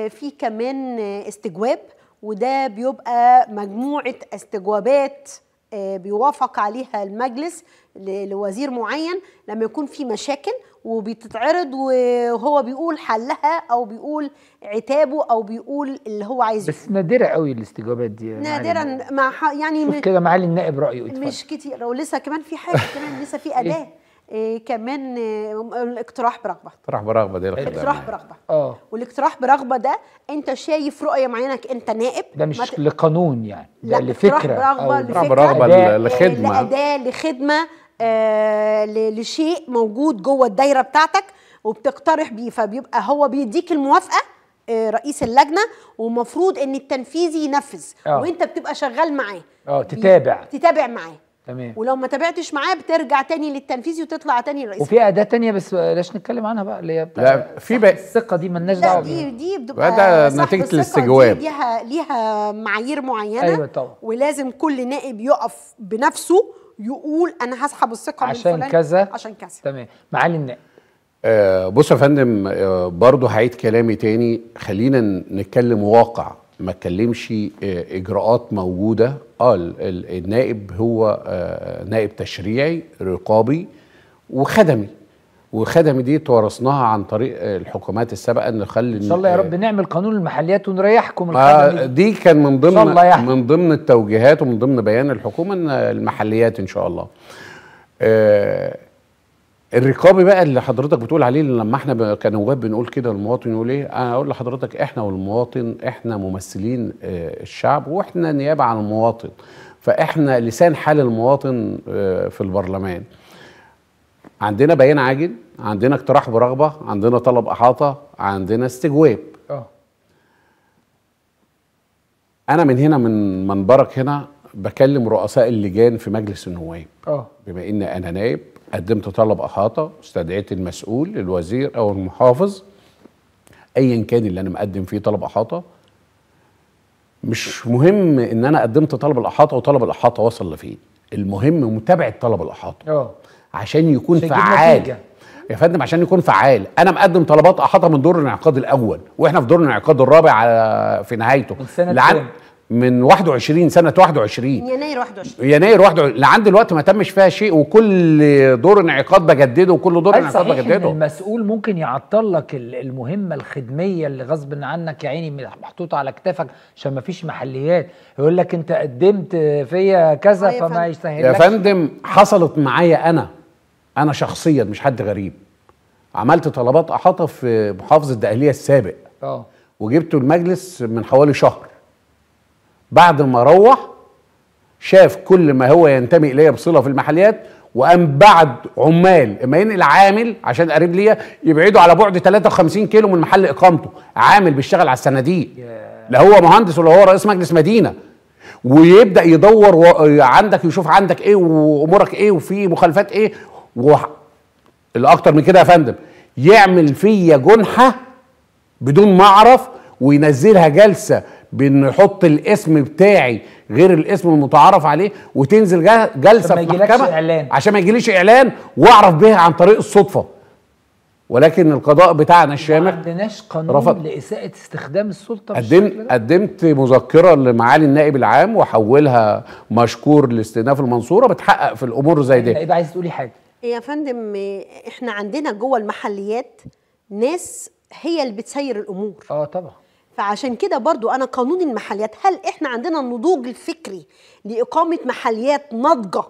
في كمان استجواب وده بيبقى مجموعة استجوابات آه، بيوافق عليها المجلس لوزير معين لما يكون في مشاكل وبتتعرض وهو بيقول حلها او بيقول عتابه او بيقول اللي هو عايزه بس نادره قوي الاستجابات دي نادرا مع يعني كده معالي النائب رايه اتفضل مش كتير ولسه كمان في حاجه كمان لسه في (laughs) إيه؟ اداه إيه، كمان آه، الاقتراح برغبه اقتراح برغبه ده الاقتراح برغبه اه والاقتراح برغبه ده انت شايف رؤيه معينه انت نائب ده مش مت... لقانون يعني ده لفكره اقتراح برغبه لخدمه لاداه لخدمه آه لشيء موجود جوه الدايره بتاعتك وبتقترح بيه فبيبقى هو بيديك الموافقه آه، رئيس اللجنه ومفروض ان التنفيذي ينفذ أوه. وانت بتبقى شغال معاه اه تتابع تتابع معاه تمام ولو ما تابعتش معاه بترجع تاني للتنفيذي وتطلع تاني للرئيس وفي اداه تانية بس بلاش نتكلم عنها بقى اللي هي لا في بقى الثقه دي مالناش دعوه دي دي بتبقى ده نتيجه الاستجواب دي ليها ليها معايير معينه ايوه طبعا ولازم كل نائب يقف بنفسه يقول انا هسحب الثقه من فلان كذا عشان كذا تمام معالي النائب آه بص يا فندم آه برضه هعيد كلامي تاني خلينا نتكلم واقع ما اتكلمش آه، اجراءات موجوده اه النائب هو آه، نائب تشريعي رقابي وخدمي وخدمي دي تورثناها عن طريق الحكومات السابقه ان نخلي ان شاء الله يا آه، رب نعمل قانون المحليات ونريحكم الخدمي دي كان من ضمن من ضمن التوجيهات ومن ضمن بيان الحكومه ان المحليات ان شاء الله الرقابي بقى اللي حضرتك بتقول عليه لما احنا كنواب بنقول كده المواطن يقول ايه انا اقول لحضرتك احنا والمواطن احنا ممثلين آه، الشعب واحنا نيابه عن المواطن فاحنا لسان حال المواطن آه، في البرلمان عندنا بيان عاجل عندنا اقتراح برغبه عندنا طلب احاطه عندنا استجواب اه انا من هنا من منبرك هنا بكلم رؤساء اللجان في مجلس النواب اه بما ان انا نائب قدمت طلب احاطه استدعيت المسؤول الوزير او المحافظ ايا كان اللي انا مقدم فيه طلب احاطه مش مهم ان انا قدمت طلب الاحاطه وطلب الاحاطه وصل لفين المهم متابعه طلب الاحاطه اه عشان يكون فعال يا فندم عشان يكون فعال انا مقدم طلبات احاطه من دور الانعقاد الاول واحنا في دور الانعقاد الرابع على آه، في نهايته من سنه لعن... من 21 سنه 21 يناير 21 يناير 21 لعند الوقت ما تمش فيها شيء وكل دور انعقاد بجدده وكل دور انعقاد بجدده إن المسؤول ممكن يعطل لك المهمه الخدميه اللي غصب عنك يا عيني محطوطه على كتافك عشان ما فيش محليات يقول لك انت قدمت فيا كذا أيوة فما يستاهلش يا فندم حصلت معايا انا انا شخصيا مش حد غريب عملت طلبات احاطه في محافظه الدقهليه السابق اه وجبته المجلس من حوالي شهر بعد ما روح شاف كل ما هو ينتمي اليه بصله في المحليات وقام بعد عمال اما ينقل عامل عشان قريب ليا يبعده على بعد 53 كيلو من محل اقامته عامل بيشتغل على الصناديق لا هو مهندس ولا هو رئيس مجلس مدينه ويبدا يدور و... عندك يشوف عندك ايه وامورك ايه وفي مخالفات ايه و... الاكتر من كده يا فندم يعمل فيا جنحه بدون ما اعرف وينزلها جلسه يحط الاسم بتاعي غير الاسم المتعارف عليه وتنزل جلسه في المحكمه إعلان. عشان ما يجيليش اعلان واعرف بيها عن طريق الصدفه ولكن القضاء بتاعنا الشامخ ما عندناش قانون رفض. لاساءه استخدام السلطه قدم قدمت مذكره لمعالي النائب العام وحولها مشكور لاستئناف المنصوره بتحقق في الامور زي دي يبقى إيه، عايز تقولي حاجه إيه يا فندم إيه، احنا عندنا جوه المحليات ناس هي اللي بتسير الامور اه طبعا فعشان كده برضو أنا قانون المحليات هل إحنا عندنا النضوج الفكري لإقامة محليات ناضجة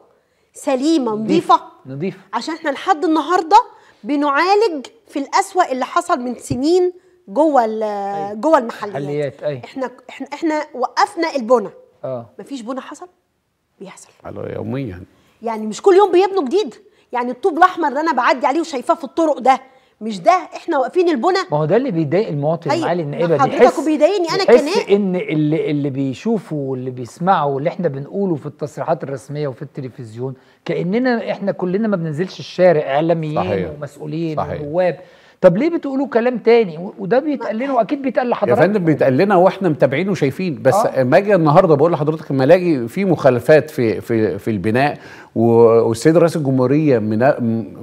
سليمة نظيفة نظيفة عشان إحنا لحد النهاردة بنعالج في الأسوأ اللي حصل من سنين جوه أيوة. جوه المحليات محليات أيوة. احنا احنا احنا وقفنا البنى اه مفيش بنى حصل بيحصل على يوميا يعني مش كل يوم بيبنوا جديد يعني الطوب الاحمر اللي انا بعدي عليه وشايفاه في الطرق ده مش ده احنا واقفين البنى ما هو ده اللي بيضايق المواطن أيوة. معالي النائبه حضرتك بيضايقني انا كنائب ان اللي اللي بيشوفه واللي بيسمعه واللي احنا بنقوله في التصريحات الرسميه وفي التلفزيون كاننا احنا كلنا ما بننزلش الشارع اعلاميين صحيح. ومسؤولين صحيح. وجواب طب ليه بتقولوا كلام تاني وده بيتقال لنا واكيد بيتقال لحضرتك يا فندم بيتقال لنا واحنا متابعين وشايفين بس آه. اما ما اجي النهارده بقول لحضرتك اما الاقي في مخالفات في في في البناء والسيد رئيس الجمهوريه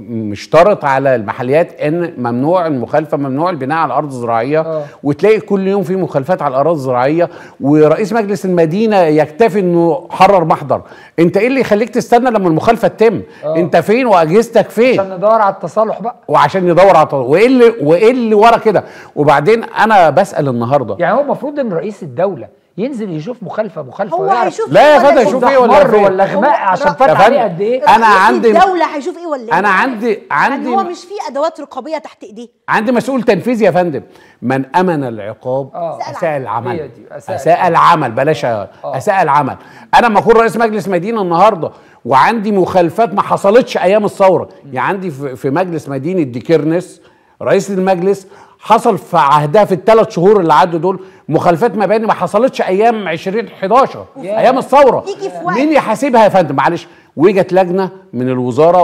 مشترط على المحليات ان ممنوع المخالفه ممنوع البناء على ارض زراعيه أوه. وتلاقي كل يوم في مخالفات على الاراضي الزراعيه ورئيس مجلس المدينه يكتفي انه حرر محضر انت ايه اللي يخليك تستنى لما المخالفه تتم آه. انت فين واجهزتك فين عشان ندور على التصالح بقى وعشان ندور على التصالح وايه اللي وايه اللي ورا كده وبعدين انا بسال النهارده يعني هو المفروض ان رئيس الدوله ينزل يشوف مخالفه مخالفه هو هيشوف لا يا فندم إيه إيه؟ هيشوف ايه ولا ايه ولا غماء عشان فات عليه قد ايه انا عندي الدوله هيشوف ايه ولا انا عندي عندي يعني هو مش في ادوات رقابيه تحت ايديه عندي مسؤول تنفيذي يا فندم من امن العقاب آه. اساء العمل اساء العمل بلاش آه. اساء العمل انا لما اكون رئيس مجلس مدينه النهارده وعندي مخالفات ما حصلتش ايام الثوره يعني عندي في مجلس مدينه ديكيرنس رئيس المجلس حصل في عهدها في الثلاث شهور اللي عدوا دول مخالفات مباني ما حصلتش ايام 2011 ايام الثوره مين يحاسبها يا فندم معلش وجت لجنه من الوزاره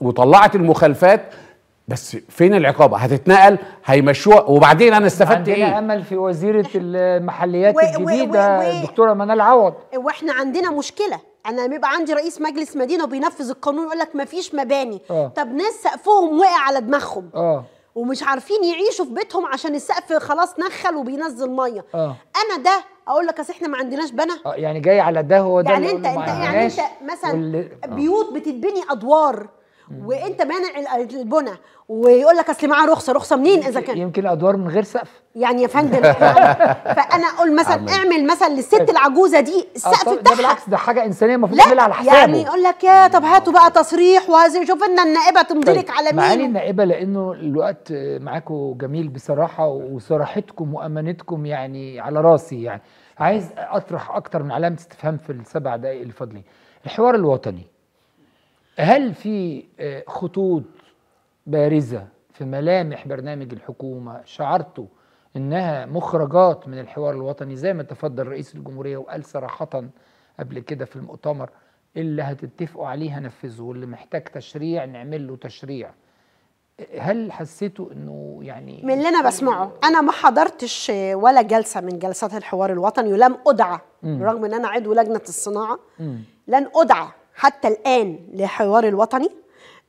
وطلعت المخالفات بس فين العقاب هتتنقل هيمشوها وبعدين انا استفدت عندنا ايه عندنا امل في وزيره المحليات و... الجديده و... و... الدكتوره منال عوض واحنا عندنا مشكله انا بيبقى عندي رئيس مجلس مدينه وبينفذ القانون يقول لك مفيش مباني أوه. طب ناس سقفهم وقع على دماغهم أوه. ومش عارفين يعيشوا في بيتهم عشان السقف خلاص نخل وبينزل ميه آه. انا ده اقول لك اصل احنا ما عندناش بنا آه يعني جاي على ده هو ده يعني انت انت يعني انت مثلا واللي... آه. بيوت بتتبني ادوار وانت مانع البنى ويقول لك اصل معاه رخصه رخصه منين اذا كان يمكن ادوار من غير سقف يعني يا فندم (laughs) فانا اقول مثلا اعمل مثلا للست طيب. العجوزه دي آه، السقف طيب، بتاعها ده بالعكس ده حاجه انسانيه المفروض تعملها على يعني حسابه يعني يقول لك يا طب هاتوا بقى تصريح وهذا شوف لنا النائبه تمضي طيب، لك على مين معالي النائبه لانه الوقت معاكم جميل بصراحه وصراحتكم وامانتكم يعني على راسي يعني عايز اطرح اكتر من علامه استفهام في السبع دقائق اللي فاضلين الحوار الوطني هل في آه، خطوط بارزة في ملامح برنامج الحكومة شعرتوا انها مخرجات من الحوار الوطني زي ما تفضل رئيس الجمهورية وقال صراحة قبل كده في المؤتمر اللي هتتفقوا عليه نفذه واللي محتاج تشريع نعمل له تشريع هل حسيتوا انه يعني من اللي انا بسمعه انا ما حضرتش ولا جلسه من جلسات الحوار الوطني ولم ادعى رغم ان انا عضو لجنه الصناعه مم. لن ادعى حتى الآن لحوار الوطني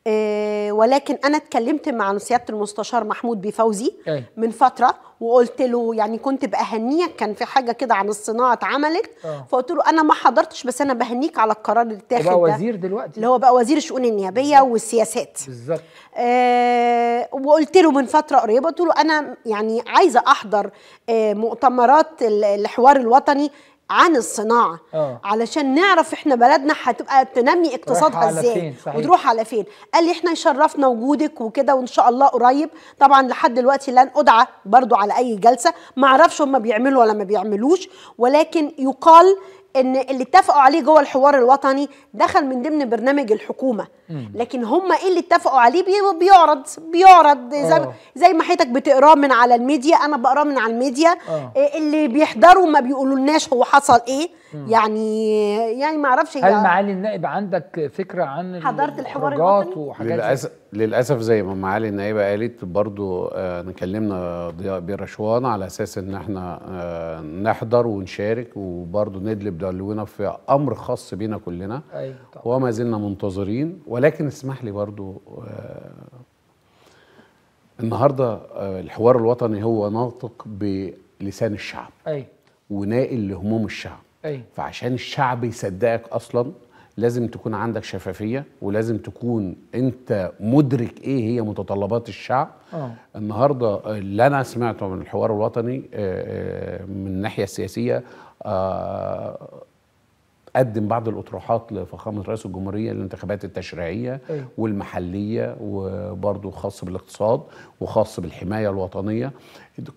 آه، ولكن انا اتكلمت مع سياده المستشار محمود بفوزي أي. من فتره وقلت له يعني كنت بأهنيك كان في حاجه كده عن الصناعه اتعملت آه. فقلت له انا ما حضرتش بس انا بهنيك على القرار اللي اتاخد ده وزير دلوقتي اللي هو بقى وزير الشؤون النيابيه بالزبط. والسياسات بالظبط آه وقلت له من فتره قريبه قلت له انا يعني عايزه احضر آه مؤتمرات الحوار الوطني عن الصناعه أوه. علشان نعرف احنا بلدنا هتبقى تنمي اقتصادها ازاي وتروح على فين قال لي احنا يشرفنا وجودك وكده وان شاء الله قريب طبعا لحد دلوقتي لن ادعى برضو على اي جلسه ما اعرفش هم بيعملوا ولا ما بيعملوش ولكن يقال ان اللي اتفقوا عليه جوه الحوار الوطني دخل من ضمن برنامج الحكومه لكن هم ايه اللي اتفقوا عليه بيعرض بيعرض زي, آه. زي ما حياتك بتقراه من على الميديا انا بقراه من على الميديا آه. إيه اللي بيحضروا ما بيقولولناش هو حصل ايه يعني يعني ما اعرفش هل معالي النائب عندك فكره عن حضرت الحوار الوطني وحاجات للاسف للاسف زي ما معالي النائبه قالت برضو آه، انا كلمنا ضياء برشوان على اساس ان احنا نحضر ونشارك وبرضو ندلب دلونا في امر خاص بينا كلنا أيوة. وما زلنا منتظرين ولكن اسمح لي برضو آه، النهارده آه، الحوار الوطني هو ناطق بلسان الشعب أي. ونائل لهموم الشعب أي. فعشان الشعب يصدقك اصلا لازم تكون عندك شفافيه ولازم تكون انت مدرك ايه هي متطلبات الشعب أوه. النهارده آه، اللي انا سمعته من الحوار الوطني من الناحيه السياسيه قدم بعض الاطروحات لفخامه رئيس الجمهوريه للانتخابات التشريعيه أيوة. والمحليه وبرضه خاص بالاقتصاد وخاص بالحمايه الوطنيه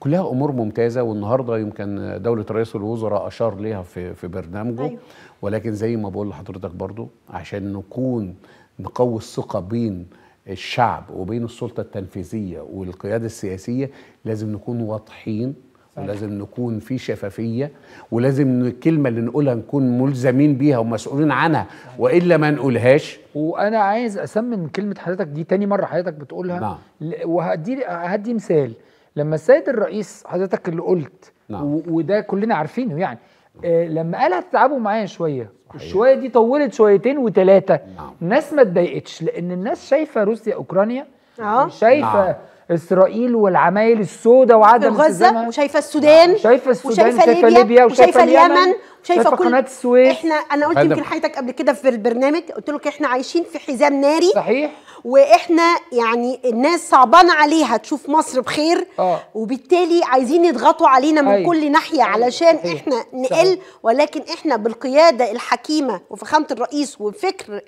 كلها امور ممتازه والنهارده يمكن دوله رئيس الوزراء اشار ليها في في برنامجه أيوه. ولكن زي ما بقول لحضرتك برضه عشان نكون نقوي الثقه بين الشعب وبين السلطه التنفيذيه والقياده السياسيه لازم نكون واضحين ولازم نكون في شفافيه ولازم الكلمه اللي نقولها نكون ملزمين بيها ومسؤولين عنها والا ما نقولهاش وانا عايز اسمن كلمه حضرتك دي تاني مره حضرتك بتقولها نعم. وهدي هدي مثال لما السيد الرئيس حضرتك اللي قلت نعم. وده كلنا عارفينه يعني آه لما قال هتتعبوا معايا شويه الشويه دي طولت شويتين وثلاثه نعم. الناس ما اتضايقتش لان الناس شايفه روسيا اوكرانيا آه. شايفه نعم. اسرائيل والعمايل السوداء وعدم غزه وشايفه السودان وشايفه السودان وشايفه, ليبيا وشايفة اليمن شايفه كل قناه السويس احنا انا قلت يمكن حضرتك قبل كده في البرنامج قلت لك احنا عايشين في حزام ناري صحيح واحنا يعني الناس صعبان عليها تشوف مصر بخير آه. وبالتالي عايزين يضغطوا علينا من أي. كل ناحيه علشان صحيح. احنا نقل صحيح. ولكن احنا بالقياده الحكيمه وفخامه الرئيس وفكر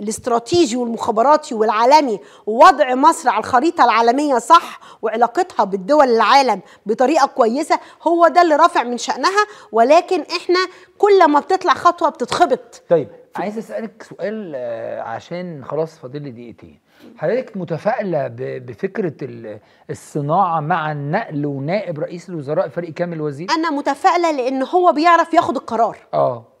الاستراتيجي والمخابراتي والعالمي ووضع مصر على الخريطه العالميه صح وعلاقتها بالدول العالم بطريقه كويسه هو ده اللي رافع من شانها ولكن احنا كل ما بتطلع خطوه بتتخبط طيب عايز اسالك سؤال آه، عشان خلاص فاضل لي دقيقتين حضرتك متفائله بفكره الصناعه مع النقل ونائب رئيس الوزراء فريق كامل وزير انا متفائله لان هو بيعرف ياخد القرار اه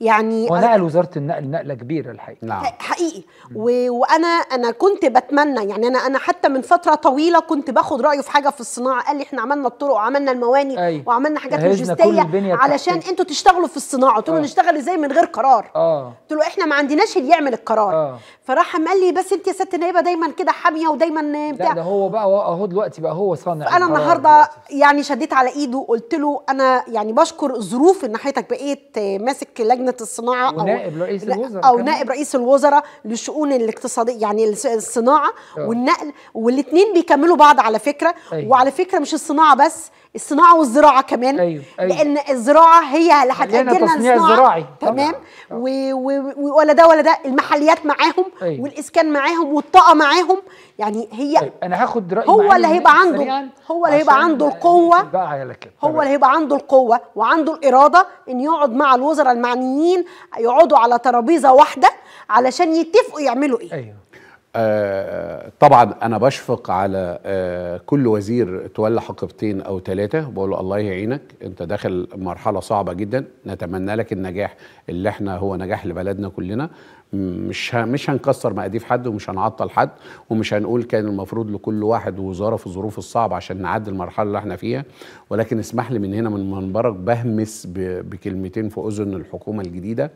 يعني ونقل وزاره النقل نقله كبيره الحقيقه نعم. حقيقي و... وانا انا كنت بتمنى يعني انا انا حتى من فتره طويله كنت باخد رايه في حاجه في الصناعه قال لي احنا عملنا الطرق وعملنا المواني أي. وعملنا حاجات لوجستيه علشان انتوا تشتغلوا في الصناعه قلت له آه. نشتغل ازاي من غير قرار اه قلت له احنا ما عندناش اللي يعمل القرار آه. فراح قال لي بس انت يا ست نايبه دايما كده حاميه ودايما بتاع لا ده هو بقى اهو دلوقتي بقى هو صانع انا النهارده يعني شديت على ايده قلت له انا يعني بشكر ظروف ان حضرتك بقيت ماسك لجنه لجنه الصناعه او نائب رئيس الوزراء او كمان. نائب رئيس الوزراء لشؤون الاقتصاديه يعني الصناعه أوه. والنقل والاثنين بيكملوا بعض على فكره أيه. وعلى فكره مش الصناعه بس الصناعه والزراعه كمان أيوه. أيوه. لان الزراعه هي اللي هتاجلنا الزراعه تمام ولا آه. و... و... ده ولا ده المحليات معاهم أيوه. والاسكان معاهم والطاقه معاهم يعني هي أيوه. انا هاخد راي هو اللي هيبقى عنده هو اللي هيبقى عنده يعني القوه هو اللي هيبقى عنده القوه وعنده الاراده ان يقعد مع الوزراء المعنيين يقعدوا على ترابيزه واحده علشان يتفقوا يعملوا ايه أيوه. آه، طبعا انا بشفق على آه، كل وزير تولى حقيبتين او ثلاثه بقول له الله يعينك انت داخل مرحله صعبه جدا نتمنى لك النجاح اللي احنا هو نجاح لبلدنا كلنا مش مش هنكسر مقاديف حد ومش هنعطل حد ومش هنقول كان المفروض لكل واحد وزاره في الظروف الصعبه عشان نعدي المرحله اللي احنا فيها ولكن اسمح لي من هنا من منبرك بهمس بكلمتين في اذن الحكومه الجديده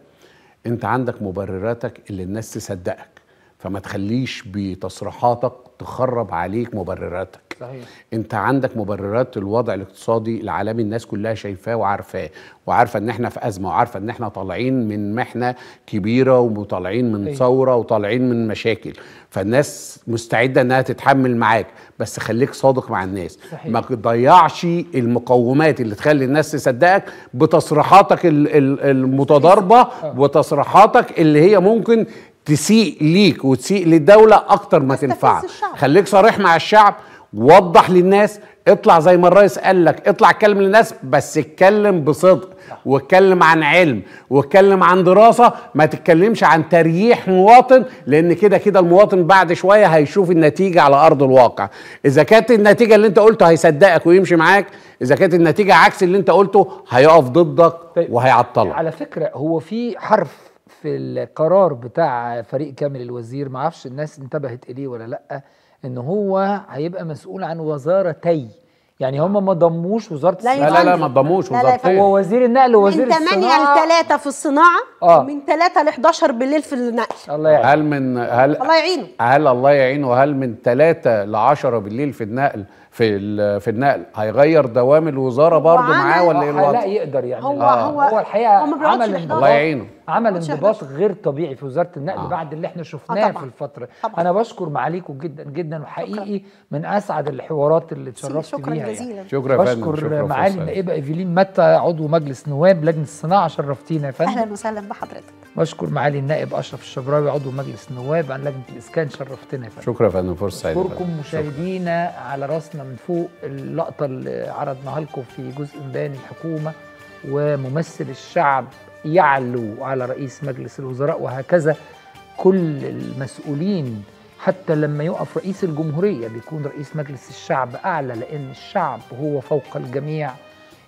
انت عندك مبرراتك اللي الناس تصدقك فما تخليش بتصريحاتك تخرب عليك مبرراتك صحيح. انت عندك مبررات الوضع الاقتصادي العالمي الناس كلها شايفاه وعارفاه وعارفه ان احنا في ازمه وعارفه ان احنا طالعين من محنه كبيره وطالعين من ثوره وطالعين من مشاكل فالناس مستعده انها تتحمل معاك بس خليك صادق مع الناس صحيح. ما تضيعش المقومات اللي تخلي الناس تصدقك بتصريحاتك المتضاربه آه. وتصريحاتك اللي هي ممكن تسيء ليك وتسيء للدوله اكتر ما تنفعك خليك صريح مع الشعب وضح للناس اطلع زي ما الرئيس قال لك اطلع اتكلم للناس بس اتكلم بصدق واتكلم عن علم واتكلم عن دراسه ما تتكلمش عن تريح مواطن لان كده كده المواطن بعد شويه هيشوف النتيجه على ارض الواقع اذا كانت النتيجه اللي انت قلته هيصدقك ويمشي معاك اذا كانت النتيجه عكس اللي انت قلته هيقف ضدك طيب، وهيعطلك على فكره هو في حرف في القرار بتاع فريق كامل الوزير ما عرفش الناس انتبهت اليه ولا لا ان هو هيبقى مسؤول عن وزارتي يعني هم ما ضموش وزاره لا الصناعه لا لا ما ضموش وزارتي هو وزير النقل ووزير الصناعه من 8 ل 3 في الصناعه آه. ومن 3 ل 11 بالليل في النقل الله يعينه هل من هل الله يعينه هل الله يعينه هل من 3 ل 10 بالليل في النقل في في النقل هيغير دوام الوزاره برضه معاه ولا ايه الوضع؟ لا يقدر يعني هو آه. هو, هو الحقيقه هو عمل الله يعينه عمل انضباط غير طبيعي في وزاره النقل آه. بعد اللي احنا شفناه آه في الفتره طبعًا. انا بشكر معاليكم جدا جدا وحقيقي شكرا. من اسعد الحوارات اللي اتشرفت بيها يعني. جزيلا. يعني. شكرا بشكر معالي النائبه ايفيلين متى عضو مجلس نواب لجنه الصناعه شرفتينا يا فندم اهلا وسهلا بحضرتك بشكر معالي النائب اشرف الشبراوي عضو مجلس النواب عن لجنه الاسكان شرفتنا يا فندم شكرا يا فندم فرصه سعيده بشكركم مشاهدينا على راسنا من فوق اللقطه اللي عرضناها لكم في جزء من بيان الحكومه وممثل الشعب يعلو على رئيس مجلس الوزراء وهكذا كل المسؤولين حتى لما يقف رئيس الجمهورية بيكون رئيس مجلس الشعب أعلى لأن الشعب هو فوق الجميع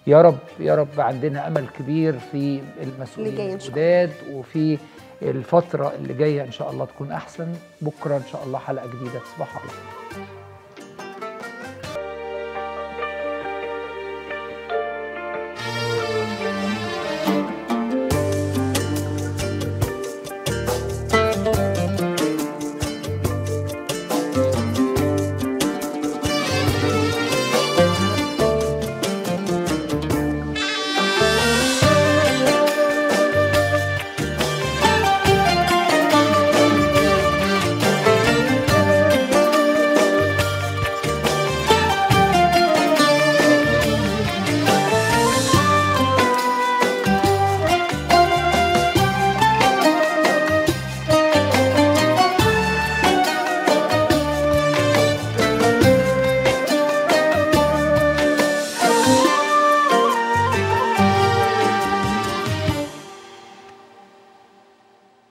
يا رب يا رب عندنا أمل كبير في المسؤولين الجداد وفي الفترة اللي جاية إن شاء الله تكون أحسن بكرة إن شاء الله حلقة جديدة تصبح على خير